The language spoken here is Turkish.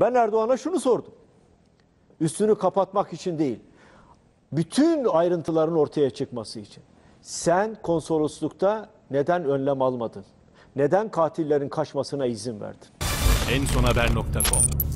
Ben Erdoğan'a şunu sordum. Üstünü kapatmak için değil. Bütün ayrıntıların ortaya çıkması için. Sen konsoloslukta neden önlem almadın? Neden katillerin kaçmasına izin verdin? En son haber.com